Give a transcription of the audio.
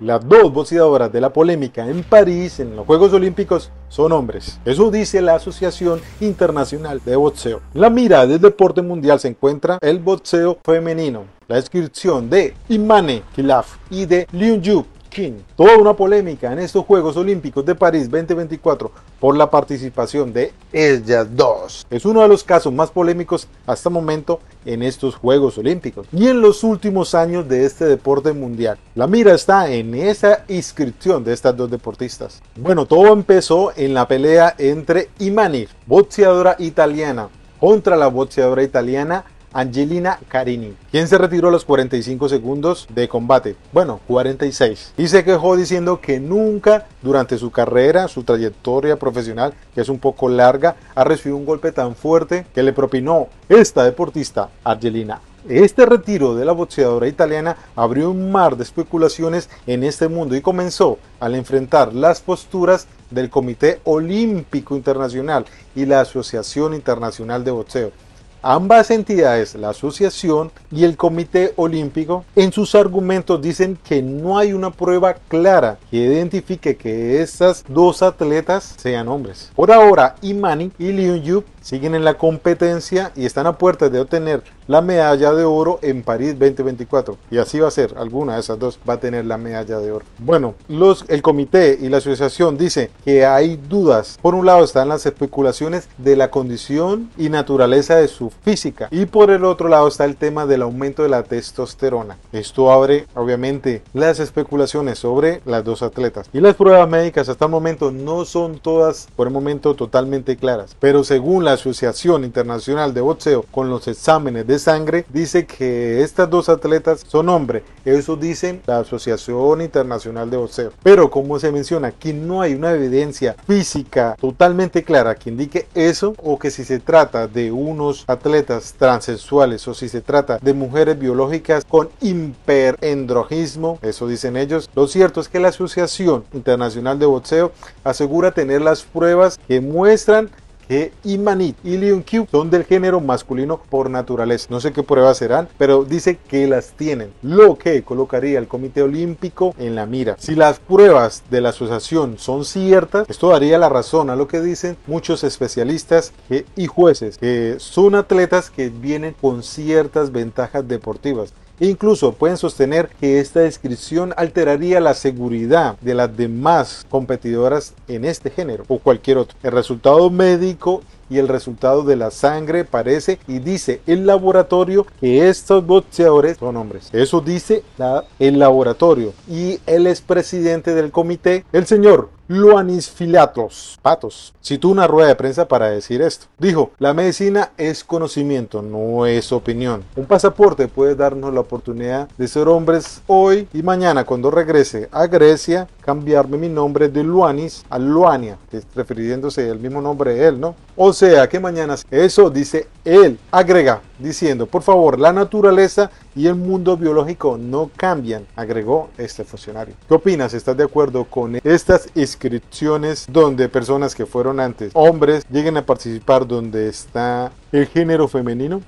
Las dos boxeadoras de la polémica en París en los Juegos Olímpicos son hombres. Eso dice la Asociación Internacional de Boxeo. La mira del deporte mundial se encuentra el boxeo femenino. La descripción de Imane Kilaf y de Liu Yu King. Toda una polémica en estos Juegos Olímpicos de París 2024 por la participación de ellas dos. Es uno de los casos más polémicos hasta momento en estos Juegos Olímpicos y en los últimos años de este deporte mundial. La mira está en esa inscripción de estas dos deportistas. Bueno, todo empezó en la pelea entre Imani, boxeadora italiana, contra la boxeadora italiana Angelina Carini, quien se retiró a los 45 segundos de combate, bueno, 46, y se quejó diciendo que nunca durante su carrera, su trayectoria profesional, que es un poco larga, ha recibido un golpe tan fuerte que le propinó esta deportista, Angelina. Este retiro de la boxeadora italiana abrió un mar de especulaciones en este mundo y comenzó al enfrentar las posturas del Comité Olímpico Internacional y la Asociación Internacional de Boxeo Ambas entidades, la asociación y el Comité Olímpico, en sus argumentos dicen que no hay una prueba clara que identifique que estas dos atletas sean hombres. Por ahora, Imani y Liu Yu siguen en la competencia y están a puertas de obtener la medalla de oro en París 2024. Y así va a ser, alguna de esas dos va a tener la medalla de oro. Bueno, los, el comité y la asociación dice que hay dudas. Por un lado están las especulaciones de la condición y naturaleza de su física. Y por el otro lado está el tema del aumento de la testosterona. Esto abre obviamente las especulaciones sobre las dos atletas. Y las pruebas médicas hasta el momento no son todas por el momento totalmente claras. Pero según la Asociación Internacional de Boxeo, con los exámenes de sangre dice que estas dos atletas son hombres. Eso dice la Asociación Internacional de Boxeo. Pero como se menciona, aquí no hay una evidencia física totalmente clara que indique eso o que si se trata de unos atletas transexuales o si se trata de mujeres biológicas con hiperendrogismo, eso dicen ellos. Lo cierto es que la Asociación Internacional de Boxeo asegura tener las pruebas que muestran Imanit y Manit Q son del género masculino por naturaleza. No sé qué pruebas serán, pero dice que las tienen, lo que colocaría al Comité Olímpico en la mira. Si las pruebas de la asociación son ciertas, esto daría la razón a lo que dicen muchos especialistas y jueces, que son atletas que vienen con ciertas ventajas deportivas e incluso pueden sostener que esta descripción alteraría la seguridad de las demás competidoras en este género o cualquier otro. El resultado médico y el resultado de la sangre parece y dice el laboratorio que estos boxeadores son hombres. Eso dice la, el laboratorio y el expresidente del comité, el señor Luanis Filatos, patos, citó una rueda de prensa para decir esto. Dijo, la medicina es conocimiento, no es opinión. Un pasaporte puede darnos la oportunidad de ser hombres hoy y mañana cuando regrese a Grecia, cambiarme mi nombre de Luanis a Luania, refiriéndose al mismo nombre de él, ¿no? O sea que mañana, eso dice él agrega diciendo, por favor, la naturaleza y el mundo biológico no cambian, agregó este funcionario. ¿Qué opinas? ¿Estás de acuerdo con estas inscripciones donde personas que fueron antes hombres lleguen a participar donde está el género femenino?